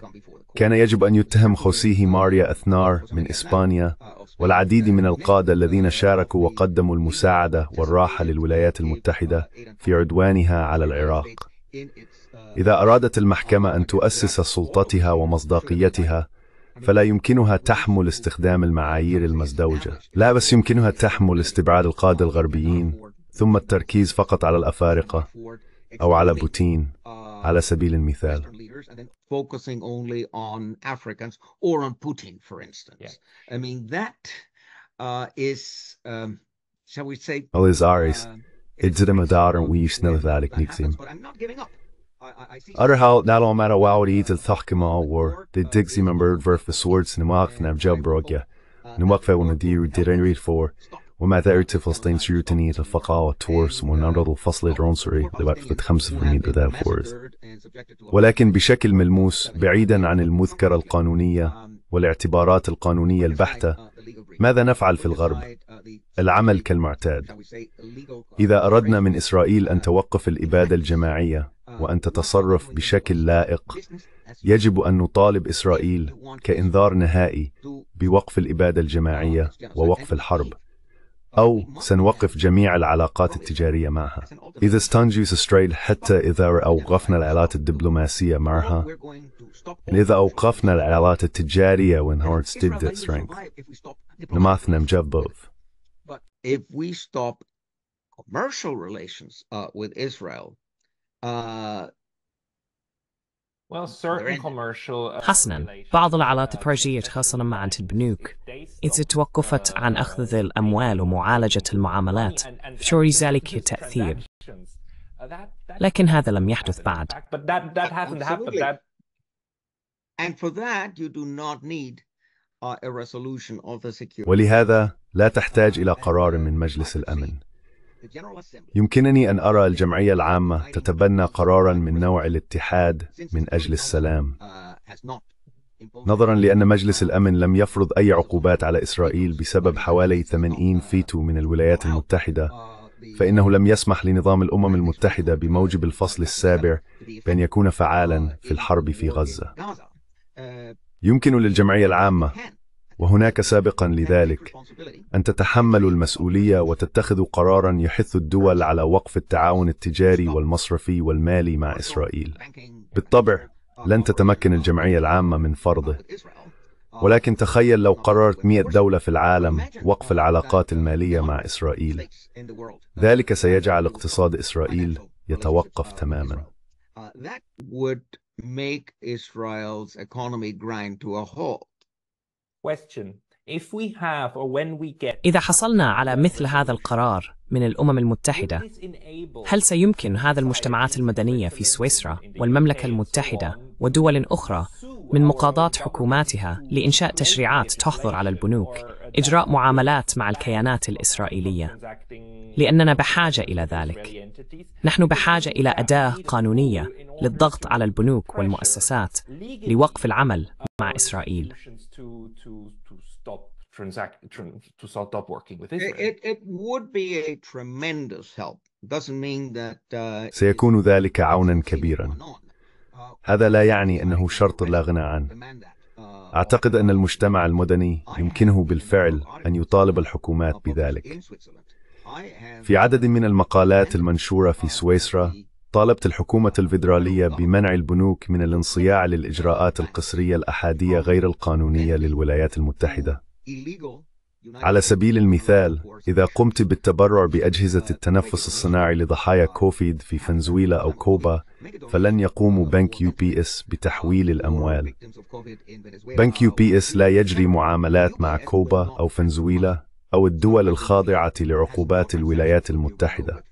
كان يجب أن يتهم خوسيه ماريا أثنار من إسبانيا uh, والعديد من القادة الذين شاركوا وقدموا المساعدة والراحة للولايات uh, المتحدة في عدوانها على العراق uh, إذا أرادت المحكمة أن تؤسس سلطتها ومصداقيتها فلا يمكنها تحمل استخدام المعايير المزدوجة لا بس يمكنها تحمل استبعاد القادة الغربيين ثم التركيز فقط على الأفارقة أو على بوتين على سبيل المثال focusing only on Africans or on Putin, for instance. Yeah. I mean, that uh, is, um, shall we say... Alizaris, het zit in mijn dader en wie sneller dat ik niks in. Utterhout, not all matter wow it eats a thachkimal war, the Dixie member verf the swords in the mouth and have jailbroke ya. Numakfe when the deer did read for. وما ذلك فلسطين سيوتنية الفقاعة والتورس والنمرض الفصلي العنصري لوقفة 5% ذا فورس ولكن بشكل ملموس بعيدا عن المذكرة القانونية والاعتبارات القانونية البحتة ماذا نفعل في الغرب؟ العمل كالمعتاد إذا أردنا من إسرائيل أن توقف الإبادة الجماعية وأن تتصرف بشكل لائق يجب أن نطالب إسرائيل كإنذار نهائي بوقف الإبادة الجماعية ووقف الحرب أو سنوقف جميع العلاقات التجارية معها إذا ستانجيوس إسرائيل حتى إذا أوقفنا العلاقات الدبلوماسية معها إذا أوقفنا العلاقات التجارية when Hearts did that strength نماثنا مجاب بوث But if we stop commercial relations uh, with Israel, uh, Uh, حسنا بعض العلاقات البرجيه خاصة مع البنوك إذا توقفت uh, عن أخذ الأموال ومعالجة المعاملات فشوري ذلك تأثير uh, لكن هذا لم يحدث بعد ولهذا لا تحتاج إلى قرار من مجلس الأمن يمكنني أن أرى الجمعية العامة تتبنى قرارا من نوع الاتحاد من أجل السلام نظرا لأن مجلس الأمن لم يفرض أي عقوبات على إسرائيل بسبب حوالي 80 فيتو من الولايات المتحدة فإنه لم يسمح لنظام الأمم المتحدة بموجب الفصل السابع بأن يكون فعالا في الحرب في غزة يمكن للجمعية العامة وهناك سابقا لذلك أن تتحملوا المسؤولية وتتخذوا قرارا يحث الدول على وقف التعاون التجاري والمصرفي والمالي مع إسرائيل بالطبع لن تتمكن الجمعية العامة من فرضه ولكن تخيل لو قررت 100 دولة في العالم وقف العلاقات المالية مع إسرائيل ذلك سيجعل اقتصاد إسرائيل يتوقف تماما That would make Israel's economy grind to a halt. إذا حصلنا على مثل هذا القرار من الأمم المتحدة، هل سيمكن هذا المجتمعات المدنية في سويسرا والمملكة المتحدة ودول أخرى من مقاضاة حكوماتها لإنشاء تشريعات تحظر على البنوك إجراء معاملات مع الكيانات الإسرائيلية لأننا بحاجة إلى ذلك نحن بحاجة إلى أداة قانونية للضغط على البنوك والمؤسسات لوقف العمل مع إسرائيل uh, سيكون ذلك عونا كبيرا. Uh, هذا لا يعني انه شرط لا غنى عنه. أعتقد أن المجتمع المدني يمكنه بالفعل أن يطالب الحكومات بذلك. في عدد من المقالات المنشورة في سويسرا، طالبت الحكومة الفيدرالية بمنع البنوك من الانصياع للإجراءات القسرية الأحادية غير القانونية للولايات المتحدة. على سبيل المثال إذا قمت بالتبرع بأجهزة التنفس الصناعي لضحايا كوفيد في فنزويلا أو كوبا فلن يقوم بنك يو بي اس بتحويل الأموال بنك يو بي اس لا يجري معاملات مع كوبا أو فنزويلا أو الدول الخاضعة لعقوبات الولايات المتحدة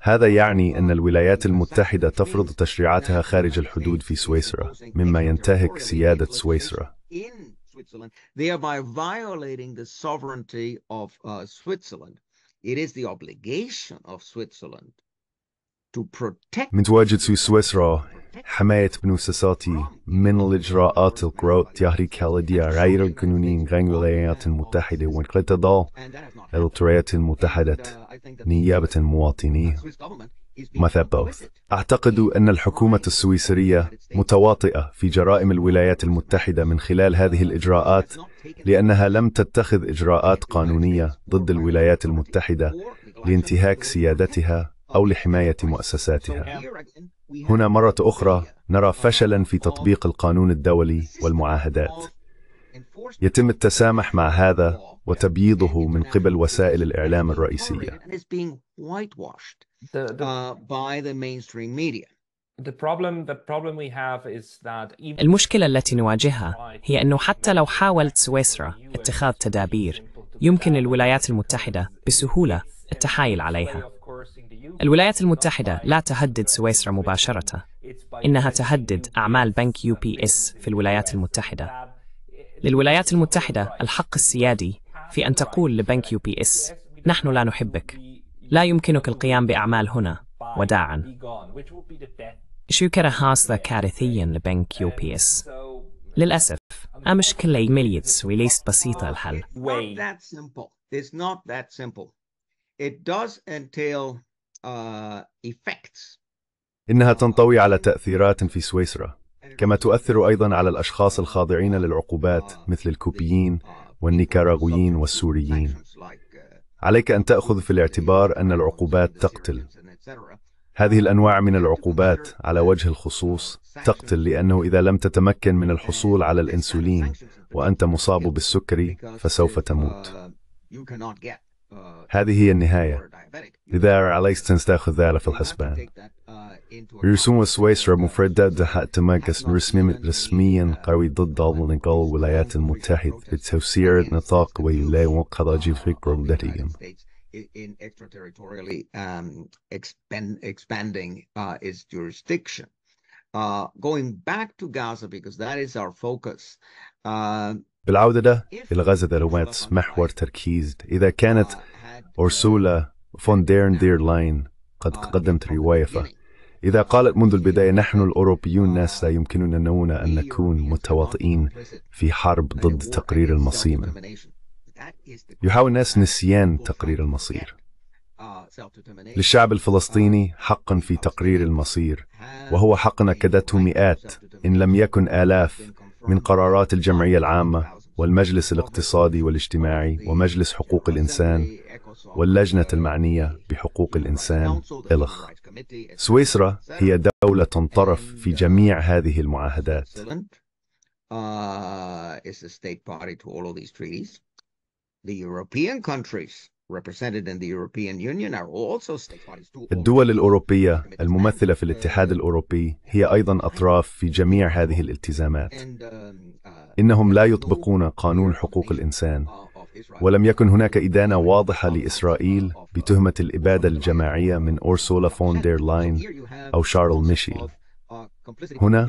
هذا يعني أن الولايات المتحدة تفرض تشريعاتها خارج الحدود في سويسرا مما ينتهك سيادة سويسرا Switzerland, thereby violating the sovereignty of uh, Switzerland. It is the obligation of Switzerland to protect. من تواجد في سويسرا حماية مؤسساتي من الإجراءات القراءات تحريك الدية غير القانونية غير الولايات المتحدة وانقطاع الولايات المتحدة نيابة مواطني ماذا بوث أعتقد أن الحكومة السويسرية متواطئة في جرائم الولايات المتحدة من خلال هذه الإجراءات لأنها لم تتخذ إجراءات قانونية ضد الولايات المتحدة لانتهاك سيادتها أو لحماية مؤسساتها هنا مرة أخرى نرى فشلا في تطبيق القانون الدولي والمعاهدات يتم التسامح مع هذا وتبييضه من قبل وسائل الإعلام الرئيسية the, the, uh, by the mainstream media. The problem, the problem we have is that even... المشكلة التي نواجهها هي أنه حتى لو حاولت سويسرا اتخاذ تدابير يمكن للولايات المتحدة بسهولة التحايل عليها. الولايات المتحدة لا تهدد سويسرا مباشرة، إنها تهدد أعمال بنك يو بي إس في الولايات المتحدة. للولايات المتحدة الحق السيادي في أن تقول لبنك يو بي إس: نحن لا نحبك، لا يمكنك القيام بأعمال هنا وداعا شكر هذا كارثيا لبن يو بي اس للأسف مش كل مليتس وليست بسيطة الحل uh, إنها تنطوي على تأثيرات في سويسرا كما تؤثر أيضا على الأشخاص الخاضعين للعقوبات مثل الكوبيين والنيكاراغويين والسوريين عليك أن تأخذ في الاعتبار أن العقوبات تقتل هذه الأنواع من العقوبات على وجه الخصوص تقتل لأنه إذا لم تتمكن من الحصول على الإنسولين وأنت مصاب بالسكري فسوف تموت uh, uh, هذه هي النهاية إذا عليك أن تأخذ ذلك في الحسبان رسوم سويسرا مفردات دحات مجلس رسميا رسميا uh, قوي ضد نقل الولايات المتحدة بتوسيع نطاق ويلاوى وقضى الفكرة مدريا in extraterritorially um, expand, expanding uh, its jurisdiction. Uh, going back to Gaza, because that is our focus. Uh, بالعودة إلى غزة ذروات محور تركيز إذا كانت أرسولا فون ديرن دير لاين قد آه، قدمت رواية يعني إذا قالت منذ البداية نحن الأوروبيون ناس لا يمكننا أن أيوة، نكون متواطئين في حرب ضد آه، آه، تقرير المصير يحاول الناس نسيان تقرير المصير للشعب الفلسطيني حق في تقرير المصير وهو حق أكدته مئات إن لم يكن آلاف من قرارات الجمعية العامة والمجلس الاقتصادي والاجتماعي ومجلس حقوق الإنسان واللجنة المعنية بحقوق الإنسان إلخ سويسرا هي دولة تنطرف في جميع هذه المعاهدات uh, الدول الأوروبية الممثلة في الاتحاد الأوروبي هي أيضا أطراف في جميع هذه الالتزامات um, uh, إنهم لا يطبقون قانون حقوق الإنسان uh, ولم يكن هناك إدانة واضحة لإسرائيل بتهمة الإبادة الجماعية من أورسولا فون دير لاين أو شارل ميشيل هنا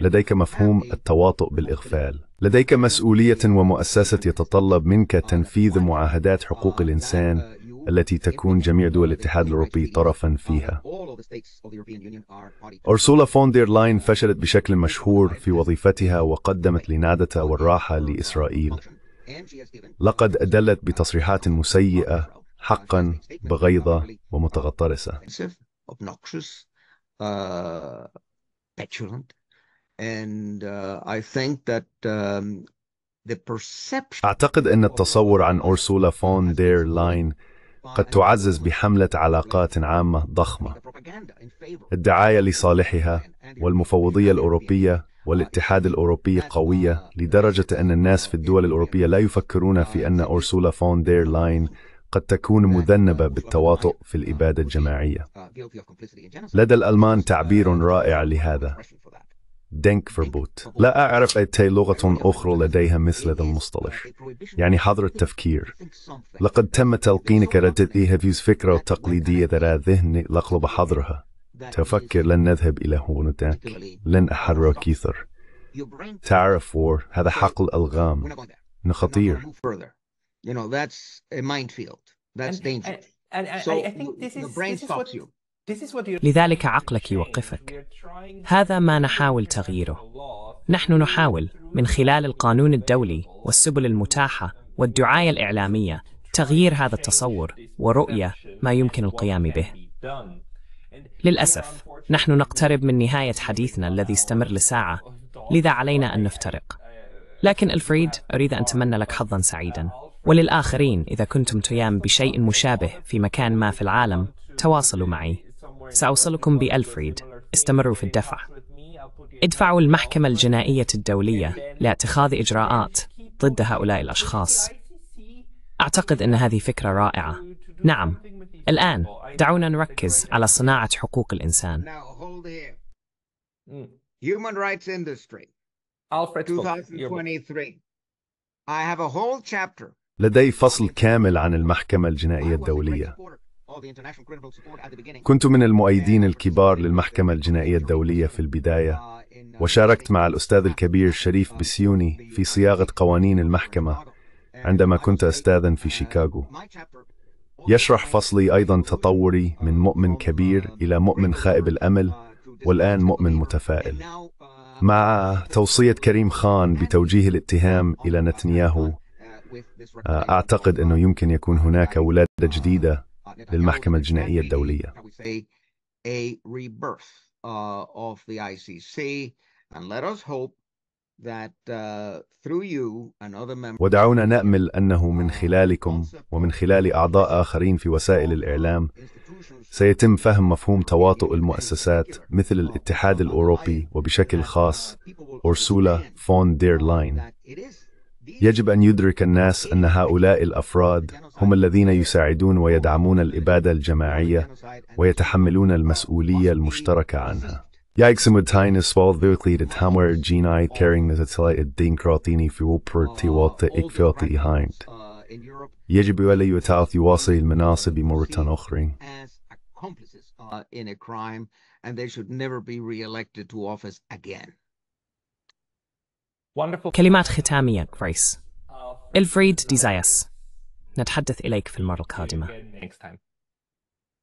لديك مفهوم التواطؤ بالإغفال لديك مسؤولية ومؤسسة يتطلب منك تنفيذ معاهدات حقوق الإنسان التي تكون جميع دول الاتحاد الأوروبي طرفا فيها أرسولا فون دير لاين فشلت بشكل مشهور في وظيفتها وقدمت لنادتها والراحة لإسرائيل لقد أدلت بتصريحات مسيئة حقا بغيضة ومتغطرسة uh, um, أعتقد أن التصور عن أورسولا فون دير لاين قد تعزز بحملة علاقات عامة ضخمة الدعاية لصالحها والمفوضية الأوروبية والاتحاد الأوروبي قوية لدرجة أن الناس في الدول الأوروبية لا يفكرون في أن أرسولا فون دير لاين قد تكون مذنبة بالتواطؤ في الإبادة الجماعية لدى الألمان تعبير رائع لهذا فربوت لا أعرف أي لغة أخرى لديها مثل هذا المصطلح يعني حظر التفكير لقد تم تلقينك ردت إيها فكرة تقليدية ذرا ذهني لقلب حظرها تفكر لن نذهب إلى هناك لن أحرر كيثر تعرف فور هذا حقل ألغام خطير لذلك عقلك يوقفك هذا ما نحاول تغييره نحن نحاول من خلال القانون الدولي والسبل المتاحة والدعاية الإعلامية تغيير هذا التصور ورؤية ما يمكن القيام به للأسف نحن نقترب من نهاية حديثنا الذي استمر لساعة لذا علينا أن نفترق لكن ألفريد أريد أن أتمنى لك حظا سعيدا وللآخرين إذا كنتم تيام بشيء مشابه في مكان ما في العالم تواصلوا معي سأوصلكم بألفريد استمروا في الدفع ادفعوا المحكمة الجنائية الدولية لاتخاذ إجراءات ضد هؤلاء الأشخاص أعتقد أن هذه فكرة رائعة نعم الآن دعونا نركز على صناعة حقوق الإنسان. Hmm. Human Rights Industry, 2023. I have a whole chapter. لدي فصل كامل عن المحكمة الجنائية الدولية. كنت من المؤيدين الكبار للمحكمة الجنائية الدولية في البداية uh, uh, وشاركت مع الأستاذ الكبير شريف بسيوني في صياغة قوانين المحكمة عندما كنت أستاذا في شيكاغو يشرح فصلي أيضا تطوري من مؤمن كبير إلى مؤمن خائب الأمل والآن مؤمن متفائل مع توصية كريم خان بتوجيه الاتهام إلى نتنياهو آه، أعتقد أنه يمكن يكون هناك ولادة جديدة للمحكمة الجنائية الدولية a rebirth uh, of the ICC. And let us hope Uh, ودعونا نامل انه من uh, خلالكم ومن خلال اعضاء اخرين في وسائل الاعلام سيتم فهم مفهوم تواطؤ المؤسسات مثل الاتحاد الاوروبي وبشكل خاص uh, اورسولا فون دير لاين يجب ان يدرك الناس ان هؤلاء الافراد هم الذين يساعدون ويدعمون الاباده الجماعيه ويتحملون المسؤوليه المشتركه عنها Yikes and with tying a swallow the vehicle to Tamwer Genai carrying the satellite a Dean Karatini for Wolper Tiwata Ikfilti hind. Yejibuele Yutath Yuasa in Manasa be more return offering. As accomplices are in a crime and they should never be re elected to office again. Wonderful. Kelimat Hitamia, Grace. Elfried Desias. Nat Haddith Ilake Filmaral Kadima. Next time.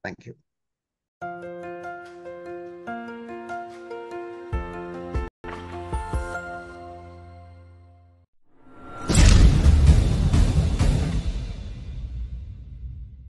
Thank you.